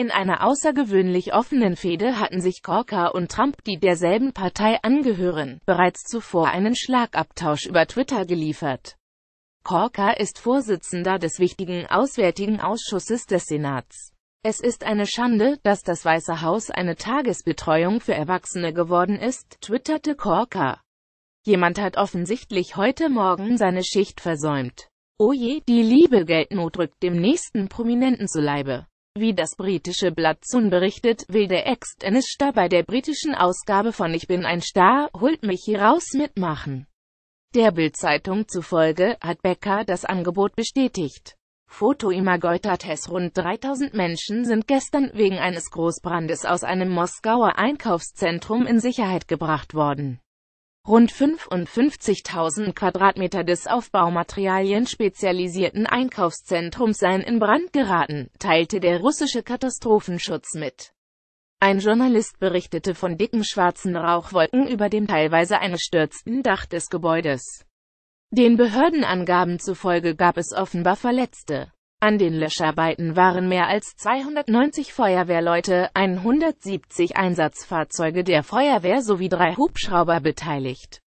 In einer außergewöhnlich offenen Fehde hatten sich Corker und Trump, die derselben Partei angehören, bereits zuvor einen Schlagabtausch über Twitter geliefert. Corker ist Vorsitzender des wichtigen Auswärtigen Ausschusses des Senats. Es ist eine Schande, dass das Weiße Haus eine Tagesbetreuung für Erwachsene geworden ist, twitterte Corker. Jemand hat offensichtlich heute Morgen seine Schicht versäumt. Oje, die liebe Geldnot rückt dem nächsten Prominenten zu Leibe. Wie das britische Blatt Sun berichtet, will der Ex-Tennis-Star bei der britischen Ausgabe von Ich bin ein Star, holt mich hier raus mitmachen. Der Bild-Zeitung zufolge hat Becker das Angebot bestätigt. Foto Imageutertes Rund 3000 Menschen sind gestern wegen eines Großbrandes aus einem Moskauer Einkaufszentrum in Sicherheit gebracht worden. Rund 55.000 Quadratmeter des auf Baumaterialien spezialisierten Einkaufszentrums seien in Brand geraten, teilte der russische Katastrophenschutz mit. Ein Journalist berichtete von dicken schwarzen Rauchwolken über dem teilweise eingestürzten Dach des Gebäudes. Den Behördenangaben zufolge gab es offenbar Verletzte. An den Löscharbeiten waren mehr als 290 Feuerwehrleute, 170 Einsatzfahrzeuge der Feuerwehr sowie drei Hubschrauber beteiligt.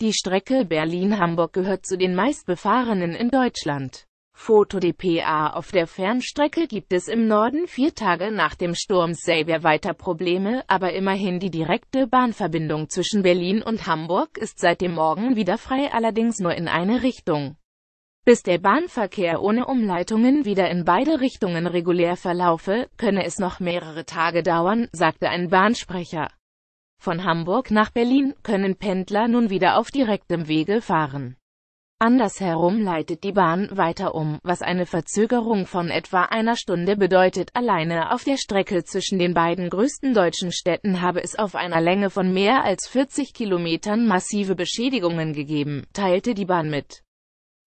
Die Strecke Berlin-Hamburg gehört zu den meistbefahrenen in Deutschland. Foto dpa Auf der Fernstrecke gibt es im Norden vier Tage nach dem Sturm Xavier weiter Probleme, aber immerhin die direkte Bahnverbindung zwischen Berlin und Hamburg ist seit dem Morgen wieder frei, allerdings nur in eine Richtung. Bis der Bahnverkehr ohne Umleitungen wieder in beide Richtungen regulär verlaufe, könne es noch mehrere Tage dauern, sagte ein Bahnsprecher. Von Hamburg nach Berlin können Pendler nun wieder auf direktem Wege fahren. Andersherum leitet die Bahn weiter um, was eine Verzögerung von etwa einer Stunde bedeutet. Alleine auf der Strecke zwischen den beiden größten deutschen Städten habe es auf einer Länge von mehr als 40 Kilometern massive Beschädigungen gegeben, teilte die Bahn mit.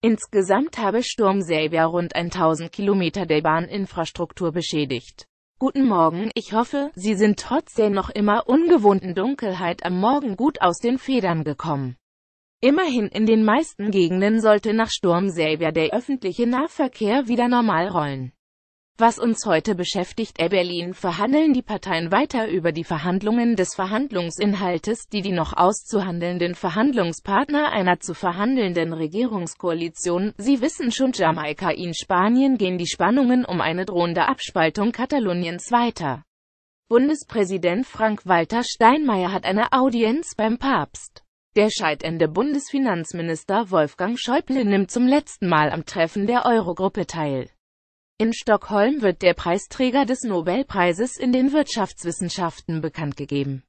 Insgesamt habe Sturm Selvia rund 1000 Kilometer der Bahninfrastruktur beschädigt. Guten Morgen, ich hoffe, Sie sind trotz der noch immer ungewohnten Dunkelheit am Morgen gut aus den Federn gekommen. Immerhin in den meisten Gegenden sollte nach Sturm Selvia der öffentliche Nahverkehr wieder normal rollen. Was uns heute beschäftigt Eberlin verhandeln die Parteien weiter über die Verhandlungen des Verhandlungsinhaltes, die die noch auszuhandelnden Verhandlungspartner einer zu verhandelnden Regierungskoalition, Sie wissen schon Jamaika in Spanien gehen die Spannungen um eine drohende Abspaltung Kataloniens weiter. Bundespräsident Frank-Walter Steinmeier hat eine Audienz beim Papst. Der scheidende Bundesfinanzminister Wolfgang Schäuble nimmt zum letzten Mal am Treffen der Eurogruppe teil. In Stockholm wird der Preisträger des Nobelpreises in den Wirtschaftswissenschaften bekannt gegeben.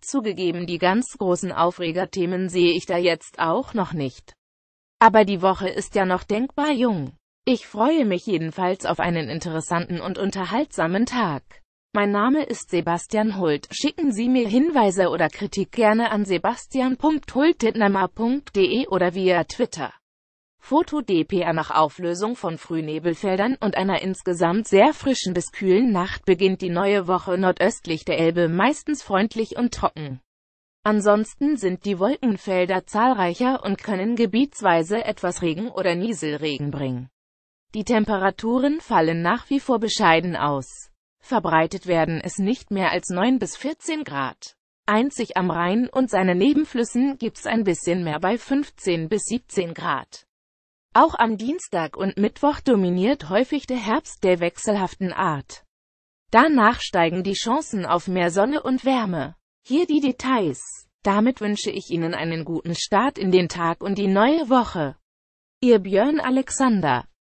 Zugegeben, die ganz großen Aufregerthemen sehe ich da jetzt auch noch nicht. Aber die Woche ist ja noch denkbar jung. Ich freue mich jedenfalls auf einen interessanten und unterhaltsamen Tag. Mein Name ist Sebastian Hult. Schicken Sie mir Hinweise oder Kritik gerne an sebastian.hultitnama.de oder via Twitter foto dpa nach Auflösung von Frühnebelfeldern und einer insgesamt sehr frischen bis kühlen Nacht beginnt die neue Woche nordöstlich der Elbe meistens freundlich und trocken. Ansonsten sind die Wolkenfelder zahlreicher und können gebietsweise etwas Regen oder Nieselregen bringen. Die Temperaturen fallen nach wie vor bescheiden aus. Verbreitet werden es nicht mehr als 9 bis 14 Grad. Einzig am Rhein und seinen Nebenflüssen gibt's ein bisschen mehr bei 15 bis 17 Grad. Auch am Dienstag und Mittwoch dominiert häufig der Herbst der wechselhaften Art. Danach steigen die Chancen auf mehr Sonne und Wärme. Hier die Details. Damit wünsche ich Ihnen einen guten Start in den Tag und die neue Woche. Ihr Björn Alexander